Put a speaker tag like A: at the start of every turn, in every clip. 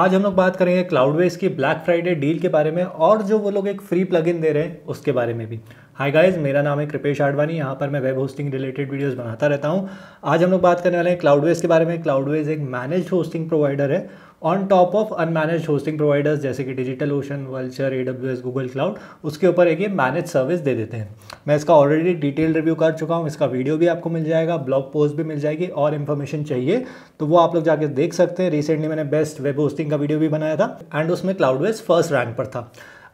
A: आज हम लोग बात करेंगे क्लाउडवेज की ब्लैक फ्राइडे डील के बारे में और जो वो लोग एक फ्री प्लगइन दे रहे हैं उसके बारे में भी हाय गाइस मेरा नाम है कृपेश आडवाणी यहाँ पर मैं वेब होस्टिंग रिलेटेड वीडियोस बनाता रहता हूँ आज हम लोग बात करने वाले हैं क्लाउडवेज के बारे में क्लाउडवेज एक मैनेज्ड होस्टिंग प्रोवाइडर है on top of unmanaged hosting providers जैसे कि Digital Ocean Vultr A W S Google Cloud उसके ऊपर एक ये मैनेज सर्विस दे देते हैं मैं इसका ऑलरेडी डिटेल रिव्यू कर चुका हूँ इसका वीडियो भी आपको मिल जाएगा ब्लॉग पोस्ट भी मिल जाएगी और इन्फॉर्मेशन चाहिए तो वो आप लोग जाके देख सकते हैं रिसेंटली मैंने बेस्ट वेब होस्टिंग का वीडियो भी बनाया था एंड उसमें क्लाउडवेज फर्स्ट रैंक पर था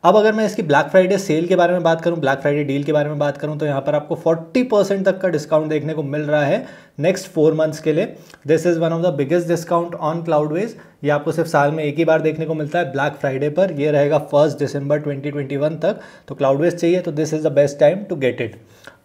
A: अब अगर मैं इसकी ब्लैक फ्राइडे सेल के बारे में बात करूं ब्लैक फ्राइडे डील के बारे में बात करूं तो यहाँ पर आपको 40 परसेंट तक का डिस्काउंट देखने को मिल रहा है नेक्स्ट फोर मंथ्स के लिए this is one of the biggest discount on Cloudways ये आपको सिर्फ साल में एक ही बार देखने को मिलता है ब्लैक फ्राइडे पर ये रहेगा फर्स्ट दिसंबर 2021 तक तो क्लाउडवेज चाहिए तो this is the best time to get it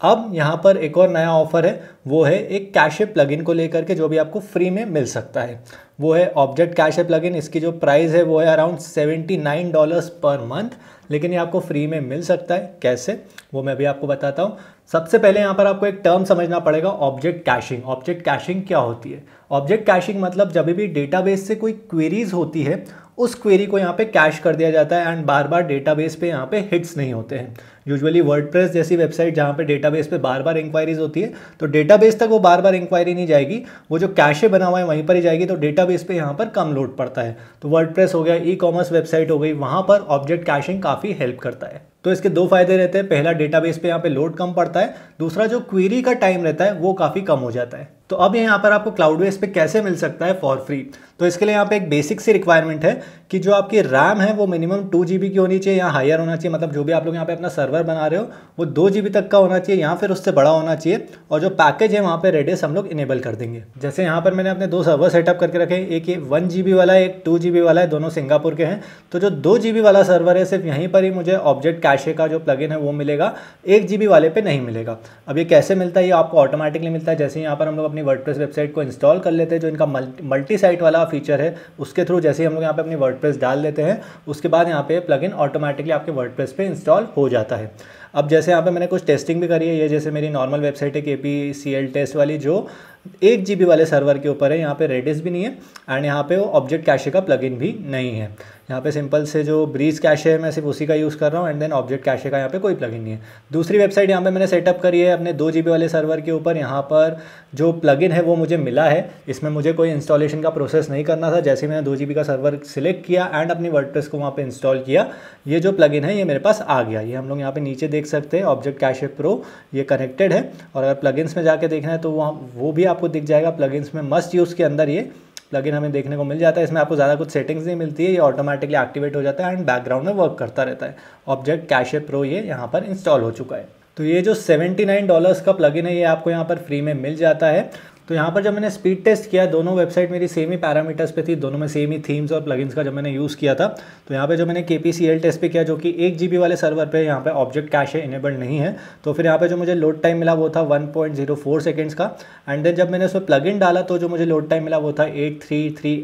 A: अब यहाँ पर एक और नया ऑफर है वो है एक कैशे प्लगइन को लेकर के जो भी आपको फ्री में मिल सकता है वो है ऑब्जेक्ट कैशे लगिन इसकी जो प्राइस है वो है around seventy nine dollars per month लेकिन ये आपको फ्री में मिल सकता है कैसे वो मैं भी आपको बताता हूँ सबसे पहले यहाँ पर आपको एक टर्म समझना पड़ेगा ऑब्जेक्ट कैशिंग ऑब्जेक्ट कैशिंग क्या होती है ऑब्जेक्ट कैशिंग मतलब जब भी डेटाबेस से कोई क्वेरीज होती है उस क्वेरी को यहाँ पे कैश कर दिया जाता है एंड बार बार डेटाबेस पे यहाँ पे हिट्स नहीं होते हैं यूजुअली वर्डप्रेस जैसी वेबसाइट जहाँ पे डेटाबेस पे बार बार इंक्वायरीज होती है तो डेटाबेस तक वो बार बार इंक्वायरी नहीं जाएगी वो जो कैशे बना हुआ है वहीं पर ही जाएगी तो डेटाबेस पे यहाँ पर कम लोड पड़ता है तो वर्डप्रेस हो गया ई कॉमर्स वेबसाइट हो गई वहाँ पर ऑब्जेक्ट कैशिंग काफ़ी हेल्प करता है तो इसके दो फायदे रहते हैं पहला डेटाबेस पे यहाँ पे लोड कम पड़ता है दूसरा जो क्वेरी का टाइम रहता है वो काफ़ी कम हो जाता है तो अब यहाँ पर आपको क्लाउडवेज पे कैसे मिल सकता है फॉर फ्री तो इसके लिए यहाँ पे एक बेसिक सी रिक्वायरमेंट है कि जो आपकी रैम है वो मिनिमम टू जी की होनी चाहिए या हायर होना चाहिए मतलब जो भी आप लोग यहाँ पे अपना सर्वर बना रहे हो वो दो जी तक का होना चाहिए या फिर उससे बड़ा होना चाहिए और जो पैकेज है वहाँ पर रेडियस हम लोग इनेबल कर देंगे जैसे यहाँ पर मैंने अपने दो सर्वर सेटअप करके रखे एक ये वन जी वाला है एक टू वाला है दोनों सिंगापुर के हैं तो जो दो वाला सर्वर है सिर्फ यहीं पर ही मुझे ऑब्जेक्ट कैशे का जो प्लग है वो मिलेगा एक वाले पे नहीं मिलेगा अब ये कैसे मिलता है ये आपको ऑटोमेटिकली मिलता है जैसे यहाँ पर हम लोग अपनी अपनी वर्ड वेबसाइट को इंस्टॉल कर लेते हैं जो इनका मल्टी साइट वाला फीचर है उसके थ्रू जैसे ही हम लोग यहाँ पे अपनी वर्ड डाल देते हैं उसके बाद यहाँ पे प्लगइन ऑटोमेटिकली आपके वर्ड पे इंस्टॉल हो जाता है अब जैसे यहाँ पे मैंने कुछ टेस्टिंग भी करी है ये जैसे मेरी नॉर्मल वेबसाइट है के पी सी एल टेस्ट वाली जो एक जी बी वाले सर्वर के ऊपर है यहाँ पे रेडिस भी नहीं है एंड यहाँ पे वो ऑब्जेक्ट कैशे का इन भी नहीं है यहाँ पे सिंपल से जो ब्रीज कैशे है मैं सिर्फ उसी का यूज़ कर रहा हूँ एंड देन ऑब्जेक्ट कैशे का यहाँ पे कोई प्लगिन नहीं है दूसरी वेबसाइट यहाँ पे मैंने सेटअप करी है अपने दो जी वाले सर्वर के ऊपर यहाँ पर जो प्लगिन है वो मुझे मिला है इसमें मुझे कोई इंस्टॉलेशन का प्रोसेस नहीं करना था जैसे मैंने दो जी का सर्वर सिलेक्ट किया एंड अपनी वर्डप्रेस को वहाँ पर इंस्टॉल किया ये जो प्लगइन है ये मेरे पास आ गया ये हम लोग यहाँ पर नीचे देख देख सकते हैं ऑब्जेक्ट कैशे प्रो ये कनेक्टेड है और अगर प्लगइन्स में जाके देखना है तो वहाँ वो भी आपको दिख जाएगा प्लगइन्स में मस्ट यूज़ के अंदर ये प्लगइन हमें देखने को मिल जाता है इसमें आपको ज़्यादा कुछ सेटिंग्स नहीं मिलती है ये ऑटोमेटिकली एक्टिवेट हो जाता है एंड बैकग्राउंड में वर्क करता रहता है ऑब्जेक्ट कैशे प्रो ये यहाँ पर इंस्टॉल हो चुका है तो ये जो सेवेंटी नाइन डॉलर्स का प्लगइन है ये आपको यहाँ पर फ्री में मिल जाता है तो यहाँ पर जब मैंने स्पीड टेस्ट किया दोनों वेबसाइट मेरी सेम ही पैरामीटर्स पे थी दोनों में सेम ही थीम्स और प्लगइन्स का जब मैंने यूज़ किया था तो यहाँ पे जो मैंने के पी टेस्ट पे किया जो कि एक जी वाले सर्वर पर यहाँ पर ऑब्जेक्ट कैश है इनेबल्ड नहीं है तो फिर यहाँ पर जो मुझे लोड टाइम मिला वो था वन पॉइंट का एंड देन जब मैंने उसमें प्लग डाला तो जो मुझे लोड टाइम मिला वो था एट थ्री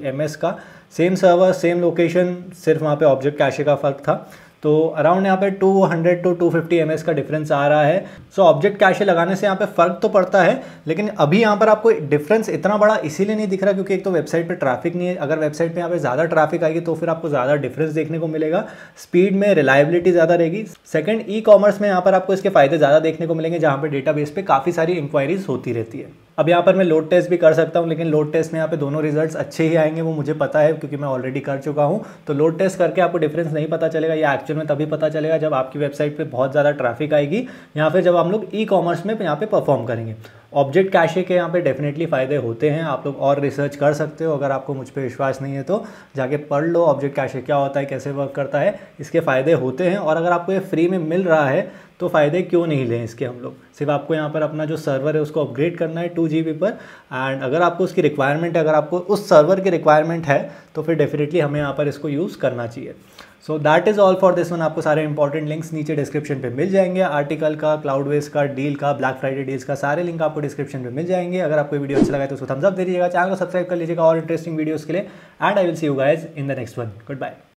A: का सेम सर्वर सेम लोकेशन सिर्फ वहाँ पर ऑब्जेक्ट कैशे का फ़र्क था तो अराउंड यहाँ पे 200 टू 250 एम का डिफरेंस आ रहा है सो ऑब्जेक्ट कैशे लगाने से यहाँ पे फ़र्क तो पड़ता है लेकिन अभी यहाँ पर आपको डिफरेंस इतना बड़ा इसीलिए नहीं दिख रहा क्योंकि एक तो वेबसाइट पे ट्रैफिक नहीं है अगर वेबसाइट पे यहाँ पे ज़्यादा ट्रैफिक आएगी तो फिर आपको ज़्यादा डिफरेंस देखने को मिलेगा स्पीड में रिलायबिलिटी ज़्यादा रहेगी सेकेंड ई कॉमर्स में यहाँ पर आपको इसके फ़ायदे ज़्यादा देखने को मिलेंगे जहाँ पर डेटा पे काफ़ी सारी इंक्वायरीज होती रहती है अब यहाँ पर मैं लोड टेस्ट भी कर सकता हूँ लेकिन लोड टेस्ट में यहाँ पे दोनों रिजल्ट्स अच्छे ही आएंगे वो मुझे पता है क्योंकि मैं ऑलरेडी कर चुका हूँ तो लोड टेस्ट करके आपको डिफरेंस नहीं पता चलेगा या कैप्चर में तभी पता चलेगा जब आपकी वेबसाइट पे बहुत ज़्यादा ट्रैफिक आएगी या फिर जब हम लोग ई कॉमर्स में यहाँ पे परफॉर्म करेंगे ऑब्जेक्ट कैशे के यहाँ पे डेफिनेटली फ़ायदे होते हैं आप लोग और रिसर्च कर सकते हो अगर आपको मुझ पर विश्वास नहीं है तो जाके पढ़ लो ऑब्जेक्ट कैशे क्या होता है कैसे वर्क करता है इसके फ़ायदे होते हैं और अगर आपको ये फ्री में मिल रहा है तो फ़ायदे क्यों नहीं लें इसके हम लोग सिर्फ आपको यहाँ पर अपना जो सर्वर है उसको अपग्रेड करना है टू जी पर एंड अगर आपको उसकी रिक्वायरमेंट है अगर आपको उस सर्वर की रिक्वायरमेंट है तो फिर डेफिनेटली हमें यहाँ पर इसको यूज़ करना चाहिए so that is all for this one आपको सारे इंपॉर्टेंट लिंक्स नीचे डिस्क्रिप्शन पे मिल जाएंगे आर्टिकल का क्लाउडवेज का डील का ब्लैक फ्राइडे डील्स का सारे लिंक आपको डिस्क्रिप्शन पे मिल जाएंगे अगर आपको वीडियो अच्छा लगा तो उसको थम्सअप दे दीजिएगा चैनल को सब्सक्राइब कर लीजिएगा और इंटरेस्टिंग वीडियोज़ के लिए and I will see you guys in the next one good bye